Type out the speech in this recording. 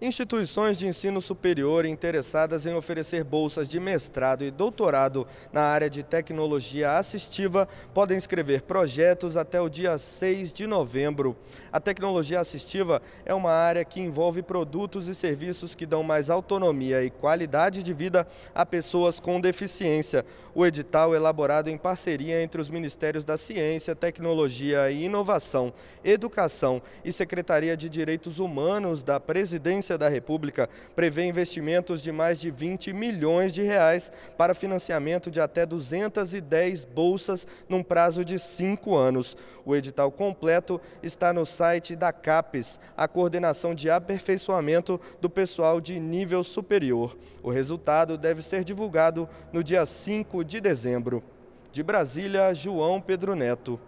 Instituições de ensino superior interessadas em oferecer bolsas de mestrado e doutorado na área de tecnologia assistiva podem escrever projetos até o dia 6 de novembro. A tecnologia assistiva é uma área que envolve produtos e serviços que dão mais autonomia e qualidade de vida a pessoas com deficiência. O edital elaborado em parceria entre os Ministérios da Ciência, Tecnologia e Inovação, Educação e Secretaria de Direitos Humanos da Presidência presidência da República prevê investimentos de mais de 20 milhões de reais para financiamento de até 210 bolsas num prazo de cinco anos. O edital completo está no site da CAPES, a coordenação de aperfeiçoamento do pessoal de nível superior. O resultado deve ser divulgado no dia 5 de dezembro. De Brasília, João Pedro Neto.